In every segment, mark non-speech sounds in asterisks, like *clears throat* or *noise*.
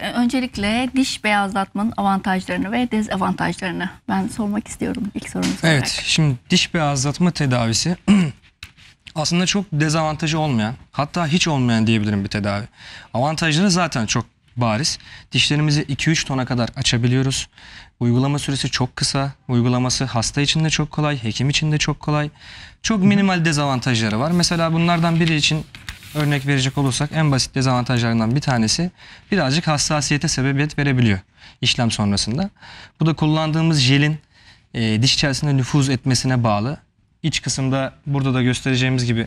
Ee, öncelikle diş beyazlatmanın avantajlarını ve dezavantajlarını ben sormak istiyorum ilk sorumuz olarak. Evet şimdi diş beyazlatma tedavisi *clears throat* aslında çok dezavantajı olmayan hatta hiç olmayan diyebilirim bir tedavi. Avantajları zaten çok bariz. Dişlerimizi 2-3 tona kadar açabiliyoruz. Uygulama süresi çok kısa. Uygulaması hasta için de çok kolay, hekim için de çok kolay. Çok minimal dezavantajları var. Mesela bunlardan biri için örnek verecek olursak en basit dezavantajlarından bir tanesi birazcık hassasiyete sebebiyet verebiliyor işlem sonrasında. Bu da kullandığımız jelin e, diş içerisinde nüfuz etmesine bağlı. İç kısımda burada da göstereceğimiz gibi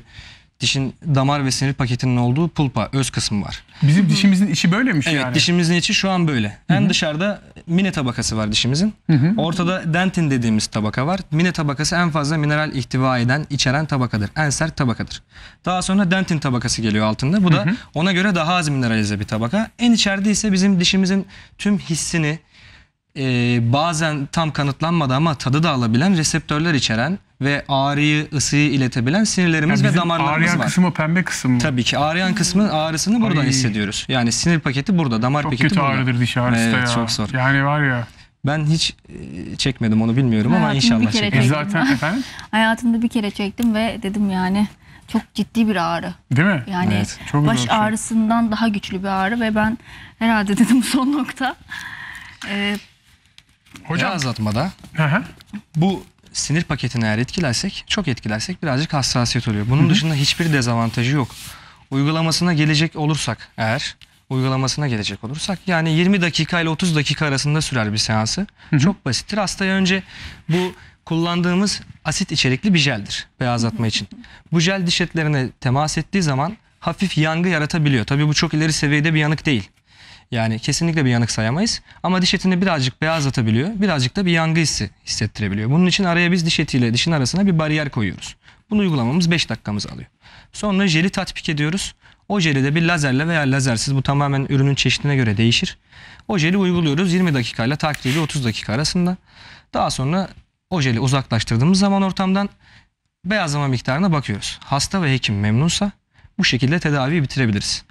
dişin damar ve sinir paketinin olduğu pulpa öz kısmı var. Bizim dişimizin içi böylemiş evet, yani. dişimizin içi şu an böyle. Hem Hı -hı. dışarıda mine tabakası var dişimizin. Hı -hı. Ortada dentin dediğimiz tabaka var. Mine tabakası en fazla mineral ihtiva eden, içeren tabakadır. En sert tabakadır. Daha sonra dentin tabakası geliyor altında. Bu da Hı -hı. ona göre daha az mineralize bir tabaka. En içeride ise bizim dişimizin tüm hissini e, bazen tam kanıtlanmadı ama tadı da alabilen reseptörler içeren ve ağrıyı, ısıyı iletebilen sinirlerimiz yani ve damarlarımız var. Ağrıyan kısmı pembe kısım mı? Tabii ki ağrıyan kısmı hmm. ağrısını buradan Ay. hissediyoruz. Yani sinir paketi burada, damar çok paketi burada. Çok kötü ağrıdır diş ağrısı evet, da ya. çok zor. Yani var ya. Ben hiç e, çekmedim onu bilmiyorum ama inşallah çekeceğim. E zaten efendim? *laughs* Hayatımda bir kere çektim ve dedim yani çok ciddi bir ağrı. Değil mi? Yani evet, çok baş şey. ağrısından daha güçlü bir ağrı ve ben herhalde dedim *laughs* son nokta. Ee, Hocam. Yağ azaltmada Aha. bu sinir paketini eğer etkilersek, çok etkilersek birazcık hassasiyet oluyor. Bunun Hı -hı. dışında hiçbir dezavantajı yok. Uygulamasına gelecek olursak eğer, uygulamasına gelecek olursak yani 20 dakika ile 30 dakika arasında sürer bir seansı. Hı -hı. Çok basittir. Hastaya önce bu kullandığımız asit içerikli bir jeldir beyazlatma için. Bu jel diş etlerine temas ettiği zaman hafif yangı yaratabiliyor. Tabii bu çok ileri seviyede bir yanık değil. Yani kesinlikle bir yanık sayamayız. Ama diş etini birazcık beyazlatabiliyor. Birazcık da bir yangı hissi hissettirebiliyor. Bunun için araya biz diş etiyle dişin arasına bir bariyer koyuyoruz. Bunu uygulamamız 5 dakikamızı alıyor. Sonra jeli tatbik ediyoruz. O jeli de bir lazerle veya lazersiz bu tamamen ürünün çeşidine göre değişir. O jeli uyguluyoruz 20 dakikayla takribi 30 dakika arasında. Daha sonra o jeli uzaklaştırdığımız zaman ortamdan beyazlama miktarına bakıyoruz. Hasta ve hekim memnunsa bu şekilde tedaviyi bitirebiliriz.